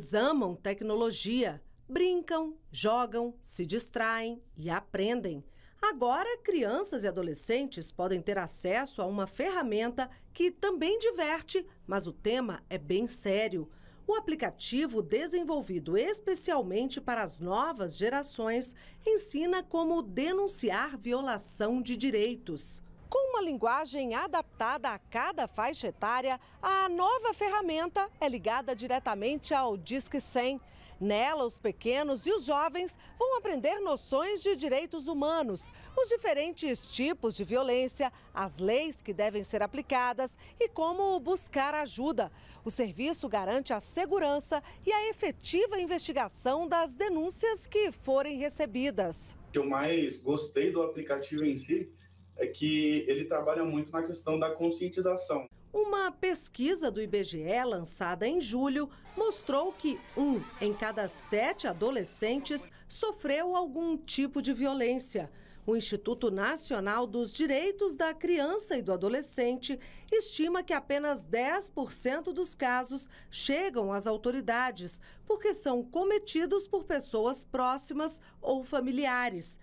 Eles amam tecnologia, brincam, jogam, se distraem e aprendem. Agora, crianças e adolescentes podem ter acesso a uma ferramenta que também diverte, mas o tema é bem sério. O aplicativo, desenvolvido especialmente para as novas gerações, ensina como denunciar violação de direitos uma linguagem adaptada a cada faixa etária, a nova ferramenta é ligada diretamente ao Disque 100. Nela, os pequenos e os jovens vão aprender noções de direitos humanos, os diferentes tipos de violência, as leis que devem ser aplicadas e como buscar ajuda. O serviço garante a segurança e a efetiva investigação das denúncias que forem recebidas. O que eu mais gostei do aplicativo em si é que ele trabalha muito na questão da conscientização. Uma pesquisa do IBGE lançada em julho mostrou que um em cada sete adolescentes sofreu algum tipo de violência. O Instituto Nacional dos Direitos da Criança e do Adolescente estima que apenas 10% dos casos chegam às autoridades, porque são cometidos por pessoas próximas ou familiares.